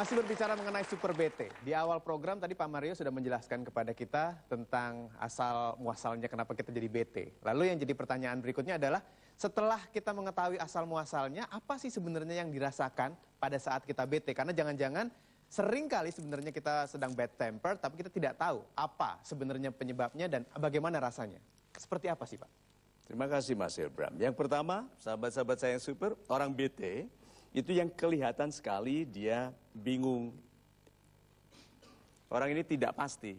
Masih berbicara mengenai Super BT. Di awal program tadi Pak Mario sudah menjelaskan kepada kita tentang asal muasalnya kenapa kita jadi BT. Lalu yang jadi pertanyaan berikutnya adalah setelah kita mengetahui asal muasalnya apa sih sebenarnya yang dirasakan pada saat kita BT? Karena jangan-jangan sering kali sebenarnya kita sedang bad temper tapi kita tidak tahu apa sebenarnya penyebabnya dan bagaimana rasanya. Seperti apa sih Pak? Terima kasih Mas Ibram. Yang pertama, sahabat-sahabat saya yang super, orang BT itu yang kelihatan sekali dia bingung. Orang ini tidak pasti,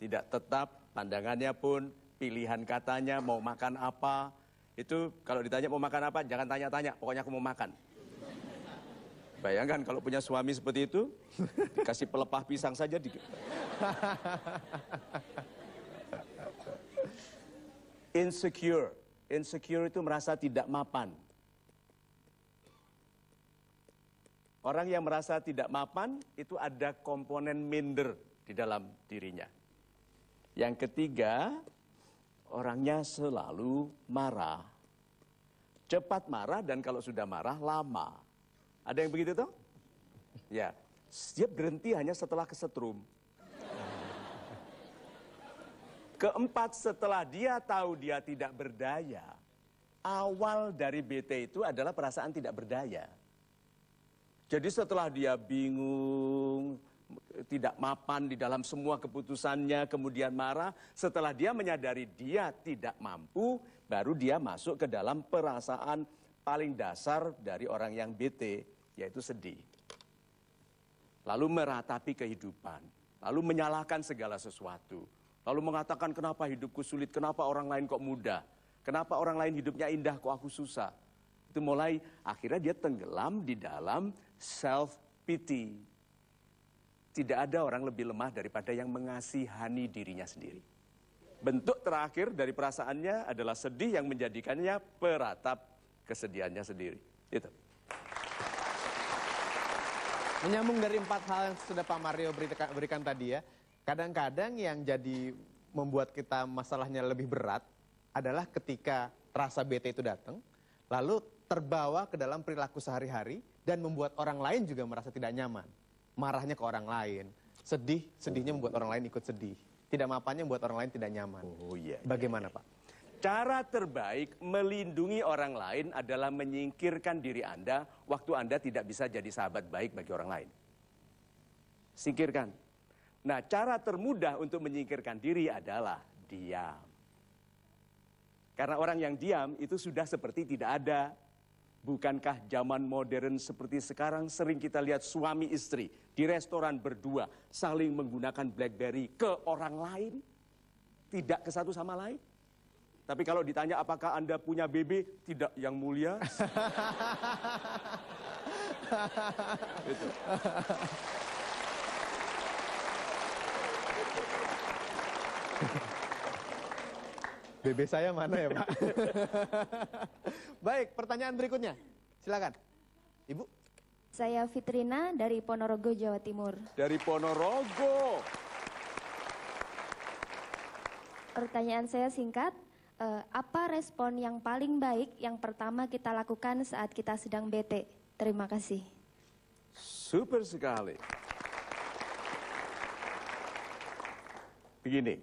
tidak tetap, pandangannya pun, pilihan katanya, mau makan apa. Itu kalau ditanya mau makan apa, jangan tanya-tanya, pokoknya aku mau makan. Bayangkan kalau punya suami seperti itu, dikasih pelepah pisang saja. Di... insecure, insecure itu merasa tidak mapan Orang yang merasa tidak mapan itu ada komponen minder di dalam dirinya. Yang ketiga, orangnya selalu marah. Cepat marah dan kalau sudah marah lama. Ada yang begitu tuh? Ya, siap berhenti hanya setelah kesetrum. Keempat, setelah dia tahu dia tidak berdaya, awal dari BT itu adalah perasaan tidak berdaya. Jadi setelah dia bingung, tidak mapan di dalam semua keputusannya, kemudian marah, setelah dia menyadari dia tidak mampu, baru dia masuk ke dalam perasaan paling dasar dari orang yang bete, yaitu sedih. Lalu meratapi kehidupan, lalu menyalahkan segala sesuatu, lalu mengatakan kenapa hidupku sulit, kenapa orang lain kok mudah, kenapa orang lain hidupnya indah kok aku susah. Itu mulai akhirnya dia tenggelam di dalam self-pity. Tidak ada orang lebih lemah daripada yang mengasihani dirinya sendiri. Bentuk terakhir dari perasaannya adalah sedih yang menjadikannya peratap kesedihannya sendiri. Itu. Menyambung dari empat hal yang sudah Pak Mario berikan, berikan tadi ya, kadang-kadang yang jadi membuat kita masalahnya lebih berat adalah ketika rasa bete itu datang, lalu terbawa ke dalam perilaku sehari-hari, dan membuat orang lain juga merasa tidak nyaman. Marahnya ke orang lain, sedih, sedihnya membuat orang lain ikut sedih. Tidak mapannya membuat orang lain tidak nyaman. Oh iya. iya Bagaimana, iya. Pak? Cara terbaik melindungi orang lain adalah menyingkirkan diri Anda waktu Anda tidak bisa jadi sahabat baik bagi orang lain. Singkirkan. Nah, cara termudah untuk menyingkirkan diri adalah diam. Karena orang yang diam itu sudah seperti tidak ada Bukankah zaman modern seperti sekarang sering kita lihat suami istri di restoran berdua saling menggunakan BlackBerry ke orang lain? Tidak ke satu sama lain? Tapi kalau ditanya apakah Anda punya BB, tidak yang mulia. itu. BB saya mana ya Pak? Baik, pertanyaan berikutnya. Silakan. Ibu. Saya Fitrina dari Ponorogo, Jawa Timur. Dari Ponorogo. Pertanyaan saya singkat. Uh, apa respon yang paling baik yang pertama kita lakukan saat kita sedang bete? Terima kasih. Super sekali. Begini,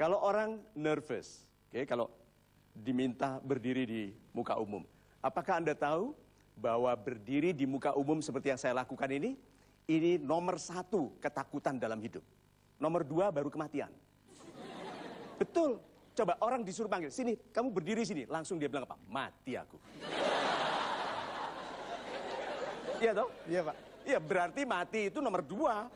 kalau orang nervous, okay, kalau diminta berdiri di muka umum, apakah Anda tahu bahwa berdiri di muka umum seperti yang saya lakukan ini, ini nomor satu ketakutan dalam hidup. Nomor dua baru kematian. Betul. Coba orang disuruh panggil, sini, kamu berdiri sini. Langsung dia bilang apa? Mati aku. Iya dong, Iya pak. Iya berarti mati itu nomor dua.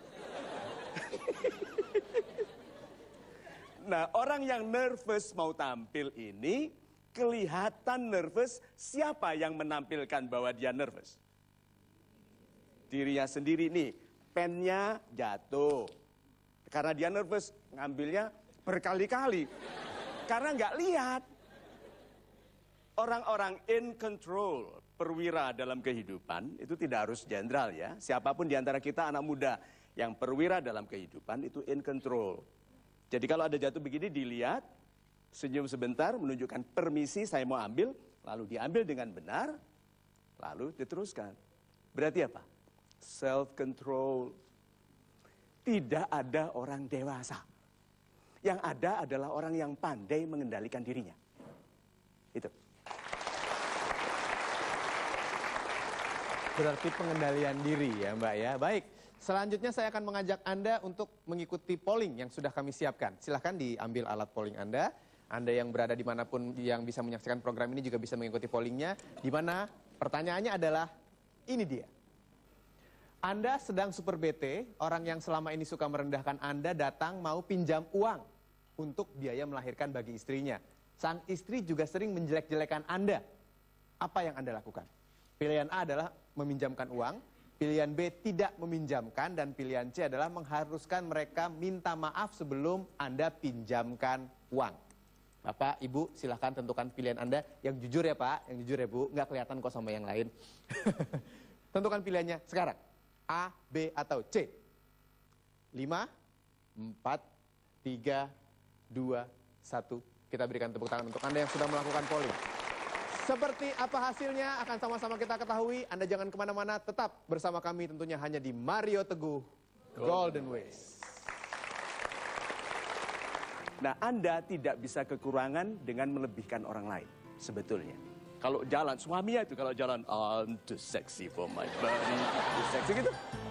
Nah, orang yang nervous mau tampil ini kelihatan nervous siapa yang menampilkan bahwa dia nervous? Dirinya sendiri nih, pennya jatuh. Karena dia nervous, ngambilnya berkali-kali. Karena nggak lihat. Orang-orang in control, perwira dalam kehidupan, itu tidak harus jenderal ya. Siapapun di antara kita anak muda yang perwira dalam kehidupan itu in control. Jadi kalau ada jatuh begini dilihat, senyum sebentar menunjukkan permisi saya mau ambil, lalu diambil dengan benar, lalu diteruskan. Berarti apa? Self control. Tidak ada orang dewasa. Yang ada adalah orang yang pandai mengendalikan dirinya. Itu. Berarti pengendalian diri ya Mbak ya. Baik, Selanjutnya saya akan mengajak Anda untuk mengikuti polling yang sudah kami siapkan. Silahkan diambil alat polling Anda. Anda yang berada dimanapun yang bisa menyaksikan program ini juga bisa mengikuti pollingnya. Di mana pertanyaannya adalah, ini dia. Anda sedang super BT, orang yang selama ini suka merendahkan Anda datang mau pinjam uang untuk biaya melahirkan bagi istrinya. Sang istri juga sering menjelek-jelekan Anda. Apa yang Anda lakukan? Pilihan A adalah meminjamkan uang, Pilihan B tidak meminjamkan dan pilihan C adalah mengharuskan mereka minta maaf sebelum Anda pinjamkan uang. Bapak, Ibu, silahkan tentukan pilihan Anda yang jujur ya Pak, yang jujur ya Bu, nggak kelihatan kok sama yang lain. tentukan pilihannya sekarang, A, B, atau C. 5, 4, 3, 2, 1. Kita berikan tepuk tangan untuk Anda yang sudah melakukan polling. Seperti apa hasilnya akan sama-sama kita ketahui. Anda jangan kemana-mana, tetap bersama kami tentunya hanya di Mario Teguh Golden Ways. Nah, Anda tidak bisa kekurangan dengan melebihkan orang lain sebetulnya. Kalau jalan, suaminya itu kalau jalan, I'm too sexy for my body, too sexy gitu.